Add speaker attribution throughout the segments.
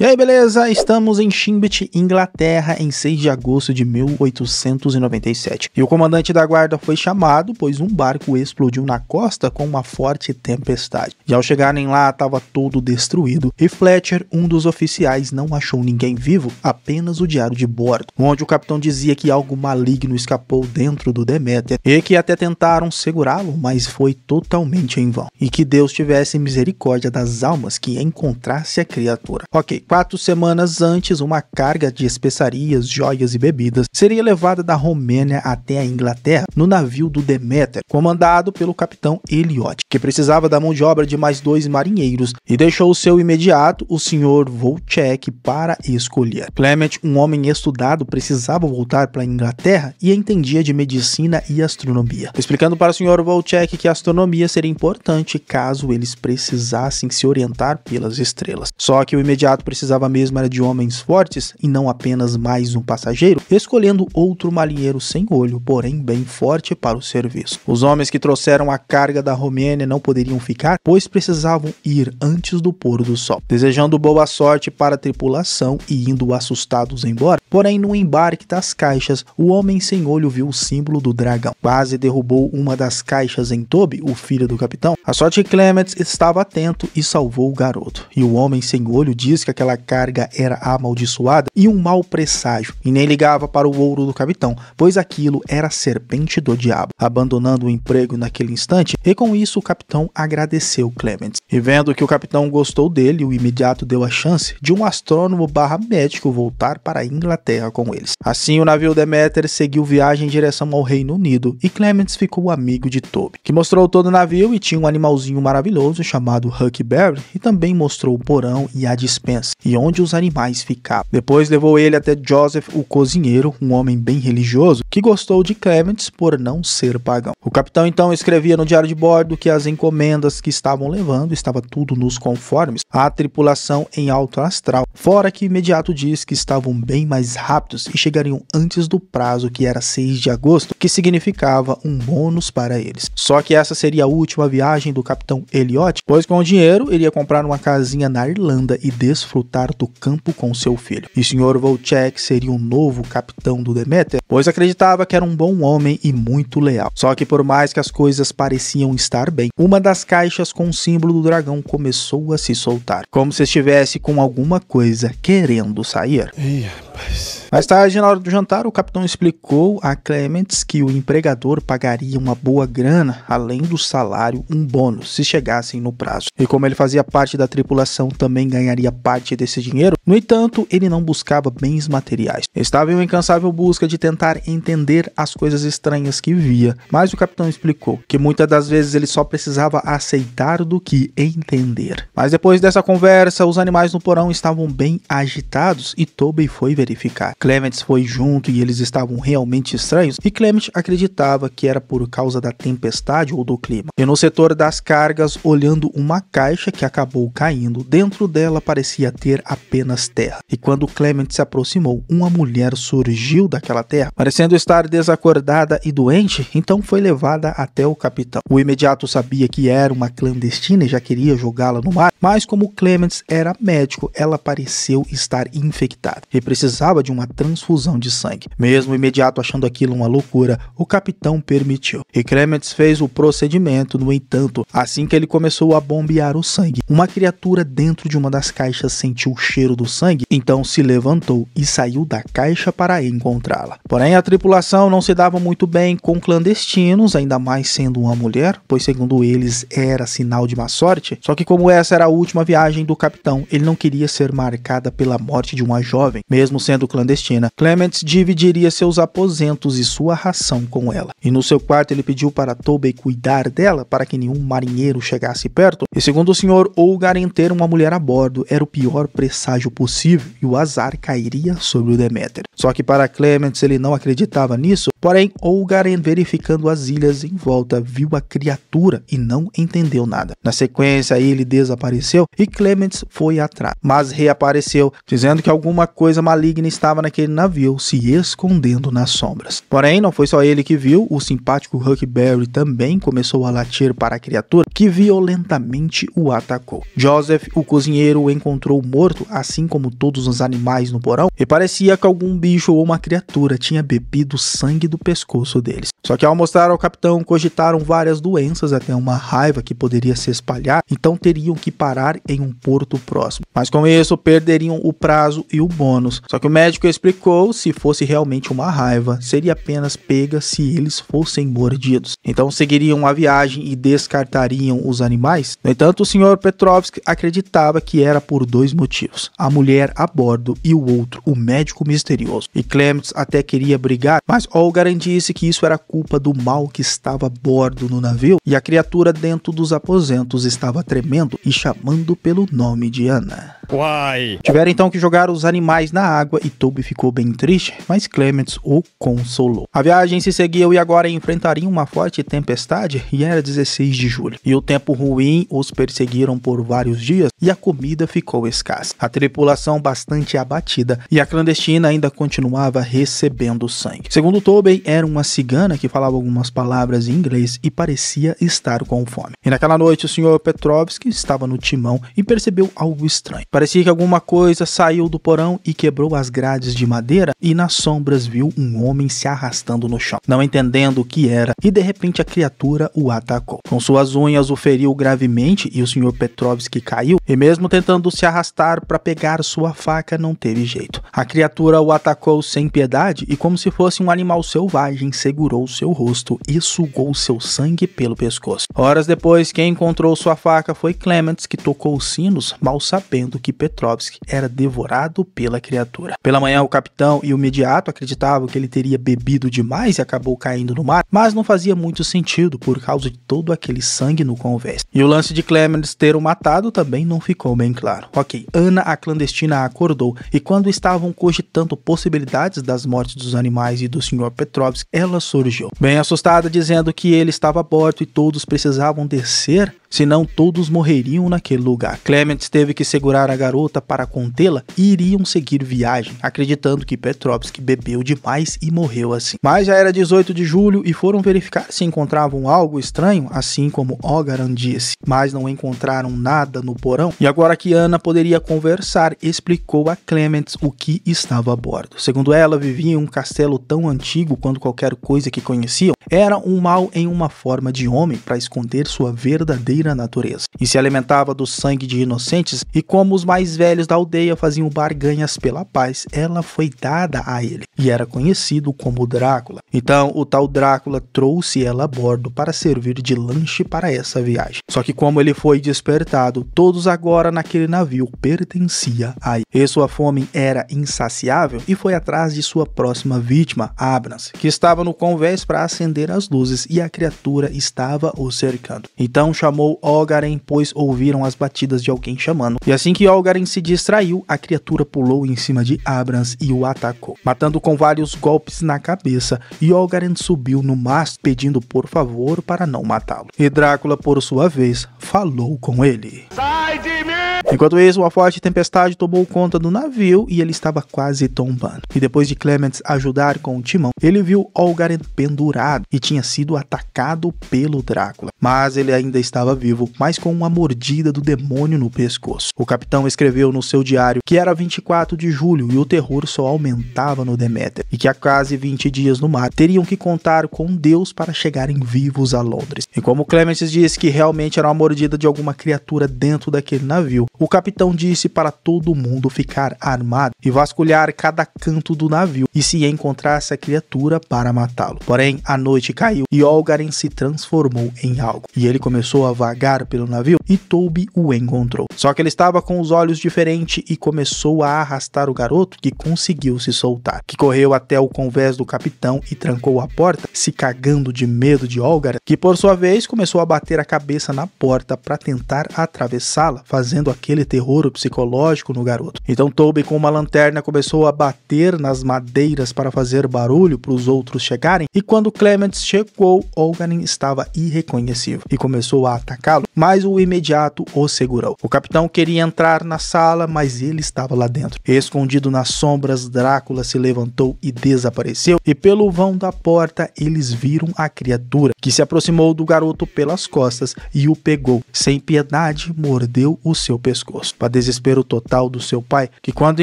Speaker 1: E aí, beleza? Estamos em Shimbit, Inglaterra, em 6 de agosto de 1897. E o comandante da guarda foi chamado, pois um barco explodiu na costa com uma forte tempestade. E ao chegarem lá, estava todo destruído, e Fletcher, um dos oficiais, não achou ninguém vivo, apenas o diário de bordo, onde o capitão dizia que algo maligno escapou dentro do Demeter e que até tentaram segurá-lo, mas foi totalmente em vão. E que Deus tivesse misericórdia das almas que encontrasse a criatura. Ok, Quatro semanas antes, uma carga de especiarias, joias e bebidas seria levada da Romênia até a Inglaterra no navio do Demeter, comandado pelo capitão Eliot, que precisava da mão de obra de mais dois marinheiros e deixou o seu imediato, o senhor Volchek, para escolher. Clement, um homem estudado, precisava voltar para a Inglaterra e entendia de medicina e astronomia, explicando para o senhor Volchek que a astronomia seria importante caso eles precisassem se orientar pelas estrelas. Só que o imediato precisava precisava mesmo era de homens fortes e não apenas mais um passageiro, escolhendo outro marinheiro sem olho, porém bem forte para o serviço. Os homens que trouxeram a carga da Romênia não poderiam ficar, pois precisavam ir antes do pôr do sol. Desejando boa sorte para a tripulação e indo assustados embora, porém no embarque das caixas, o homem sem olho viu o símbolo do dragão. Quase derrubou uma das caixas em Toby, o filho do capitão. A sorte Clements estava atento e salvou o garoto. E o homem sem olho diz que aquela aquela carga era amaldiçoada e um mau presságio, e nem ligava para o ouro do capitão, pois aquilo era a serpente do diabo. Abandonando o emprego naquele instante, e com isso o capitão agradeceu Clements. E vendo que o capitão gostou dele, o imediato deu a chance de um astrônomo barra médico voltar para a Inglaterra com eles. Assim, o navio Demeter seguiu viagem em direção ao Reino Unido e Clements ficou amigo de Toby, que mostrou todo o navio e tinha um animalzinho maravilhoso chamado Huckberry e também mostrou o porão e a dispensa e onde os animais ficavam. Depois levou ele até Joseph, o cozinheiro, um homem bem religioso, que gostou de Clements por não ser pagão. O capitão então escrevia no diário de bordo que as encomendas que estavam levando estava tudo nos conformes, a tripulação em alto astral, fora que imediato diz que estavam bem mais rápidos e chegariam antes do prazo que era 6 de agosto, que significava um bônus para eles. Só que essa seria a última viagem do capitão Elliot, pois com o dinheiro iria comprar uma casinha na Irlanda e desfrutar do campo com seu filho. E o Sr. Volchek seria o um novo capitão do Demeter, pois acreditava acreditava que era um bom homem e muito leal. Só que por mais que as coisas pareciam estar bem, uma das caixas com o símbolo do dragão começou a se soltar, como se estivesse com alguma coisa querendo sair. Ih, rapaz. Mais tarde, na hora do jantar, o capitão explicou a Clements que o empregador pagaria uma boa grana, além do salário, um bônus, se chegassem no prazo. E como ele fazia parte da tripulação, também ganharia parte desse dinheiro. No entanto, ele não buscava bens materiais. Estava em uma incansável busca de tentar entender as coisas estranhas que via, mas o capitão explicou que muitas das vezes ele só precisava aceitar do que entender. Mas depois dessa conversa, os animais no porão estavam bem agitados e Toby foi verificar. Clements foi junto e eles estavam realmente estranhos, e Clement acreditava que era por causa da tempestade ou do clima. E no setor das cargas, olhando uma caixa que acabou caindo, dentro dela parecia ter apenas terra. E quando Clement se aproximou, uma mulher surgiu daquela terra, parecendo estar desacordada e doente, então foi levada até o capitão. O imediato sabia que era uma clandestina e já queria jogá-la no mar, mas como Clements era médico, ela pareceu estar infectada e precisava precisava de uma transfusão de sangue. Mesmo imediato achando aquilo uma loucura, o capitão permitiu. E Kremets fez o procedimento, no entanto, assim que ele começou a bombear o sangue, uma criatura dentro de uma das caixas sentiu o cheiro do sangue, então se levantou e saiu da caixa para encontrá-la. Porém, a tripulação não se dava muito bem com clandestinos, ainda mais sendo uma mulher, pois segundo eles era sinal de má sorte. Só que como essa era a última viagem do capitão, ele não queria ser marcada pela morte de uma jovem, mesmo sendo clandestina, Clements dividiria seus aposentos e sua ração com ela. E no seu quarto ele pediu para Tobey cuidar dela para que nenhum marinheiro chegasse perto. E segundo o senhor Olgaren, ter uma mulher a bordo era o pior presságio possível e o azar cairia sobre o Demeter. Só que para Clements ele não acreditava nisso, porém Olgaren verificando as ilhas em volta viu a criatura e não entendeu nada. Na sequência ele desapareceu e Clements foi atrás, mas reapareceu dizendo que alguma coisa maligna maligna estava naquele navio, se escondendo nas sombras. Porém, não foi só ele que viu, o simpático Huckberry também começou a latir para a criatura, que violentamente o atacou. Joseph, o cozinheiro, o encontrou morto, assim como todos os animais no porão, e parecia que algum bicho ou uma criatura tinha bebido sangue do pescoço deles. Só que ao mostrar ao capitão, cogitaram várias doenças, até uma raiva que poderia se espalhar, então teriam que parar em um porto próximo. Mas com isso, perderiam o prazo e o bônus. Só que o médico explicou: se fosse realmente uma raiva, seria apenas pega se eles fossem mordidos. Então seguiriam a viagem e descartariam os animais? No entanto, o senhor Petrovski acreditava que era por dois motivos: a mulher a bordo e o outro, o médico misterioso. E Clements até queria brigar, mas Olgaran disse que isso era culpa do mal que estava a bordo no navio e a criatura dentro dos aposentos estava tremendo e chamando pelo nome de Ana. Uai! Tiveram então que jogar os animais na água água e Toby ficou bem triste, mas Clements o consolou. A viagem se seguiu e agora enfrentariam uma forte tempestade e era 16 de julho. E o tempo ruim os perseguiram por vários dias e a comida ficou escassa. A tripulação bastante abatida e a clandestina ainda continuava recebendo sangue. Segundo Toby, era uma cigana que falava algumas palavras em inglês e parecia estar com fome. E naquela noite o senhor Petrovski estava no timão e percebeu algo estranho. Parecia que alguma coisa saiu do porão e quebrou a as grades de madeira e nas sombras viu um homem se arrastando no chão, não entendendo o que era, e de repente a criatura o atacou. Com suas unhas o feriu gravemente e o Sr. Petrovski caiu, e mesmo tentando se arrastar para pegar sua faca, não teve jeito. A criatura o atacou sem piedade e, como se fosse um animal selvagem, segurou seu rosto e sugou seu sangue pelo pescoço. Horas depois, quem encontrou sua faca foi Clements, que tocou os sinos, mal sabendo que Petrovski era devorado pela criatura. Pela manhã, o capitão e o imediato acreditavam que ele teria bebido demais e acabou caindo no mar, mas não fazia muito sentido por causa de todo aquele sangue no convés. E o lance de Clemens ter o matado também não ficou bem claro. Ok, Ana, a clandestina, acordou e quando estavam cogitando possibilidades das mortes dos animais e do Sr. Petrovsky, ela surgiu. Bem assustada, dizendo que ele estava a bordo e todos precisavam descer senão todos morreriam naquele lugar. Clements teve que segurar a garota para contê-la e iriam seguir viagem, acreditando que Petrovski bebeu demais e morreu assim. Mas já era 18 de julho e foram verificar se encontravam algo estranho, assim como Ogaran disse, mas não encontraram nada no porão. E agora que Ana poderia conversar, explicou a Clements o que estava a bordo. Segundo ela, vivia em um castelo tão antigo quanto qualquer coisa que conheciam. Era um mal em uma forma de homem para esconder sua verdadeira destruir a natureza, e se alimentava do sangue de inocentes, e como os mais velhos da aldeia faziam barganhas pela paz, ela foi dada a ele, e era conhecido como Drácula. Então, o tal Drácula trouxe ela a bordo para servir de lanche para essa viagem. Só que como ele foi despertado, todos agora naquele navio pertencia a ele. E sua fome era insaciável e foi atrás de sua próxima vítima, Abnas, que estava no convés para acender as luzes e a criatura estava o cercando. Então chamou ou Olgaren, pois ouviram as batidas de alguém chamando. E assim que Olgaren se distraiu, a criatura pulou em cima de Abrams e o atacou, matando com vários golpes na cabeça, e Olgaren subiu no mastro pedindo por favor para não matá-lo. E Drácula, por sua vez, falou com ele. Sai de mim! Enquanto isso, uma forte tempestade tomou conta do navio e ele estava quase tombando. E depois de Clements ajudar com o timão, ele viu Olgaren pendurado e tinha sido atacado pelo Drácula. Mas ele ainda estava vivo, mas com uma mordida do demônio no pescoço. O capitão escreveu no seu diário que era 24 de julho e o terror só aumentava no Demeter, e que há quase 20 dias no mar teriam que contar com Deus para chegarem vivos a Londres. E como Clements disse que realmente era uma mordida de alguma criatura dentro daquele navio, o capitão disse para todo mundo ficar armado e vasculhar cada canto do navio e se encontrasse a criatura para matá-lo. Porém, a noite caiu e Olgaren se transformou em algo, e ele começou a vagar pelo navio e Toby o encontrou. Só que ele estava com os olhos diferentes e começou a arrastar o garoto que conseguiu se soltar, que correu até o convés do capitão e trancou a porta, se cagando de medo de Olgaren, que por sua vez começou a bater a cabeça na porta para tentar atravessá-la, fazendo a aquele terror psicológico no garoto. Então Toby, com uma lanterna, começou a bater nas madeiras para fazer barulho para os outros chegarem, e quando Clements chegou, Olganin estava irreconhecível e começou a atacá-lo, mas o imediato o segurou. O capitão queria entrar na sala, mas ele estava lá dentro. Escondido nas sombras, Drácula se levantou e desapareceu, e pelo vão da porta eles viram a criatura, que se aproximou do garoto pelas costas e o pegou. Sem piedade, mordeu o seu pescoço pescoço, para desespero total do seu pai, que quando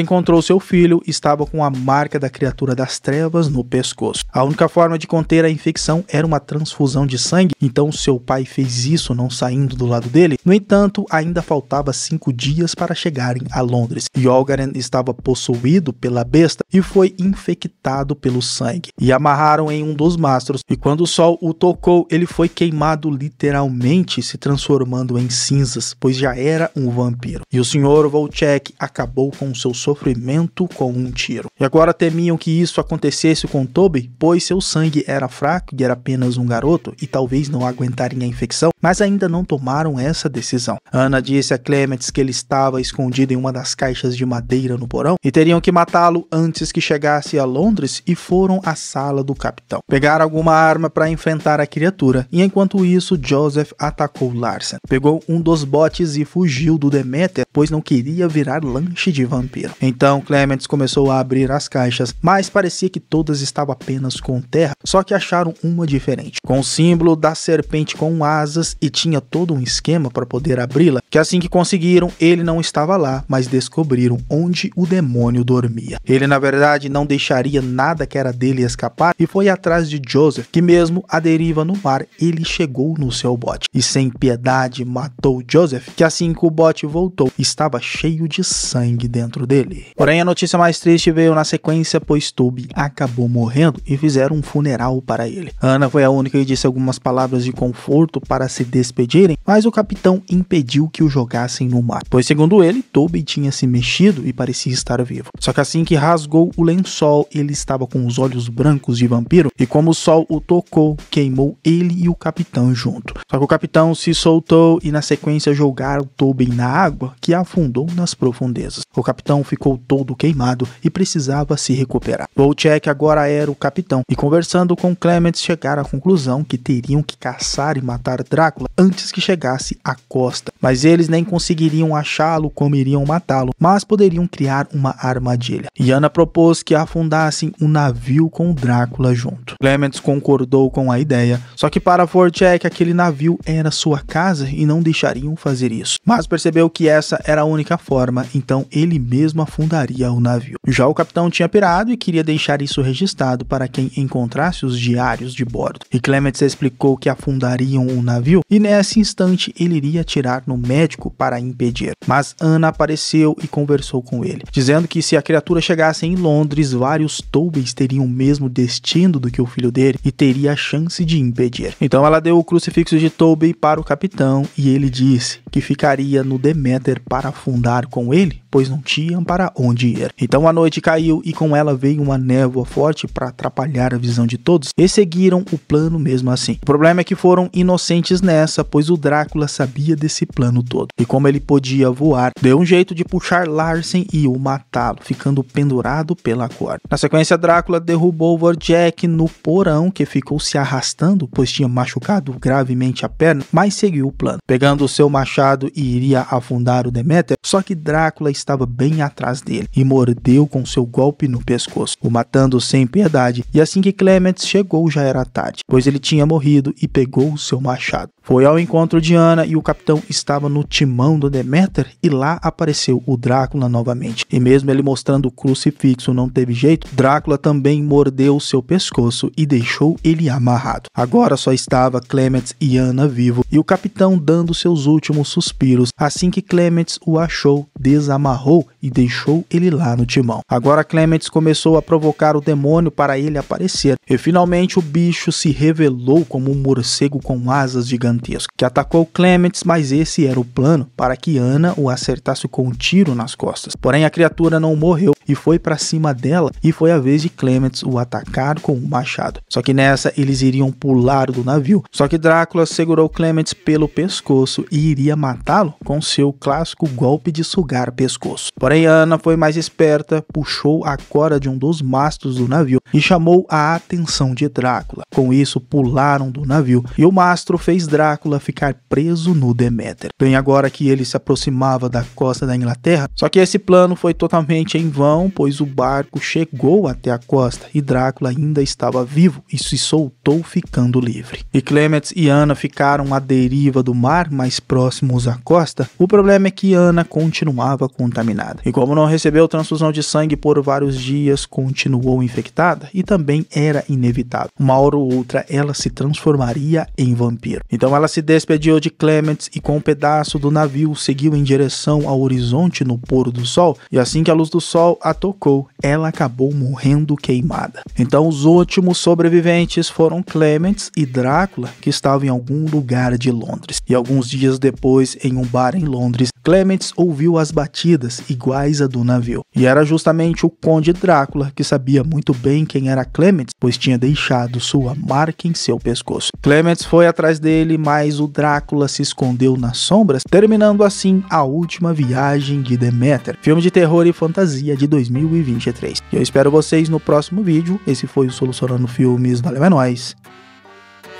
Speaker 1: encontrou seu filho estava com a marca da criatura das trevas no pescoço. A única forma de conter a infecção era uma transfusão de sangue, então seu pai fez isso não saindo do lado dele. No entanto, ainda faltava cinco dias para chegarem a Londres. Olgaren estava possuído pela besta e foi infectado pelo sangue, e amarraram em um dos mastros, e quando o sol o tocou, ele foi queimado literalmente, se transformando em cinzas, pois já era um vampiro vampiro. E o senhor Volchek acabou com seu sofrimento com um tiro. E agora temiam que isso acontecesse com Toby, pois seu sangue era fraco e era apenas um garoto e talvez não aguentarem a infecção, mas ainda não tomaram essa decisão. Ana disse a Clements que ele estava escondido em uma das caixas de madeira no porão e teriam que matá-lo antes que chegasse a Londres e foram à sala do capitão. Pegaram alguma arma para enfrentar a criatura e enquanto isso Joseph atacou Larsen. Pegou um dos botes e fugiu do demônio Demeter, pois não queria virar lanche de vampiro. Então Clements começou a abrir as caixas, mas parecia que todas estavam apenas com terra, só que acharam uma diferente, com o símbolo da serpente com asas e tinha todo um esquema para poder abri-la, que assim que conseguiram, ele não estava lá, mas descobriram onde o demônio dormia. Ele na verdade não deixaria nada que era dele escapar e foi atrás de Joseph, que mesmo a deriva no mar, ele chegou no seu bote e sem piedade matou Joseph, que assim que o bote voltou, estava cheio de sangue dentro dele. Porém, a notícia mais triste veio na sequência, pois Toby acabou morrendo e fizeram um funeral para ele. Ana foi a única que disse algumas palavras de conforto para se despedirem, mas o capitão impediu que o jogassem no mar, pois segundo ele, Toby tinha se mexido e parecia estar vivo. Só que assim que rasgou o lençol, ele estava com os olhos brancos de vampiro e como o sol o tocou, queimou ele e o capitão junto. Só que o capitão se soltou e na sequência jogaram Toby na água água que afundou nas profundezas. O capitão ficou todo queimado e precisava se recuperar. Volchek agora era o capitão e conversando com Clements chegaram à conclusão que teriam que caçar e matar Drácula antes que chegasse à costa, mas eles nem conseguiriam achá-lo como iriam matá-lo, mas poderiam criar uma armadilha. Yana propôs que afundassem um navio com Drácula junto. Clements concordou com a ideia, só que para Vorchek aquele navio era sua casa e não deixariam fazer isso. Mas percebeu entendeu que essa era a única forma, então ele mesmo afundaria o navio. Já o capitão tinha pirado e queria deixar isso registrado para quem encontrasse os diários de bordo. E Clements explicou que afundariam o navio e nesse instante ele iria atirar no médico para impedir. Mas Ana apareceu e conversou com ele, dizendo que se a criatura chegasse em Londres, vários Tobes teriam o mesmo destino do que o filho dele e teria a chance de impedir. Então ela deu o crucifixo de Toby para o capitão e ele disse que ficaria no The Deméter para afundar com ele? pois não tinham para onde ir. Então a noite caiu e com ela veio uma névoa forte para atrapalhar a visão de todos e seguiram o plano mesmo assim. O problema é que foram inocentes nessa, pois o Drácula sabia desse plano todo. E como ele podia voar, deu um jeito de puxar Larsen e o matá-lo, ficando pendurado pela corda. Na sequência, Drácula derrubou Vorjek no porão, que ficou se arrastando, pois tinha machucado gravemente a perna, mas seguiu o plano, pegando o seu machado e iria afundar o Demeter. Só que Drácula estava bem atrás dele e mordeu com seu golpe no pescoço, o matando sem piedade. E assim que Clements chegou já era tarde, pois ele tinha morrido e pegou o seu machado. Foi ao encontro de Ana e o capitão estava no timão do Demeter e lá apareceu o Drácula novamente. E mesmo ele mostrando o crucifixo não teve jeito, Drácula também mordeu seu pescoço e deixou ele amarrado. Agora só estava Clements e Ana vivo e o capitão dando seus últimos suspiros. Assim que Clements o achou, desamarrou e deixou ele lá no timão. Agora Clements começou a provocar o demônio para ele aparecer e finalmente o bicho se revelou como um morcego com asas gigantescas gigantesco, que atacou Clements, mas esse era o plano para que Ana o acertasse com um tiro nas costas. Porém, a criatura não morreu e foi para cima dela e foi a vez de Clements o atacar com um machado. Só que nessa eles iriam pular do navio, só que Drácula segurou Clements pelo pescoço e iria matá-lo com seu clássico golpe de sugar pescoço. Porém, Ana foi mais esperta, puxou a corda de um dos mastros do navio e chamou a atenção de Drácula. Com isso, pularam do navio e o mastro fez Drácula Drácula ficar preso no Deméter. Bem, agora que ele se aproximava da costa da Inglaterra, só que esse plano foi totalmente em vão, pois o barco chegou até a costa e Drácula ainda estava vivo e se soltou ficando livre. E Clements e Ana ficaram à deriva do mar, mais próximos à costa. O problema é que Ana continuava contaminada. E como não recebeu transfusão de sangue por vários dias, continuou infectada e também era inevitável. Uma hora ou outra ela se transformaria em vampiro. Então ela se despediu de Clements e com um pedaço do navio seguiu em direção ao horizonte no pôr do sol, e assim que a luz do sol a tocou, ela acabou morrendo queimada. Então os últimos sobreviventes foram Clements e Drácula, que estavam em algum lugar de Londres. E alguns dias depois, em um bar em Londres, Clements ouviu as batidas iguais a do navio. E era justamente o Conde Drácula que sabia muito bem quem era Clements, pois tinha deixado sua marca em seu pescoço. Clements foi atrás dele mais o Drácula se escondeu nas sombras, terminando assim a última viagem de Demeter, filme de terror e fantasia de 2023. Eu espero vocês no próximo vídeo. Esse foi o Solucionando Filmes. Valeu, é nóis.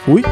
Speaker 1: Fui!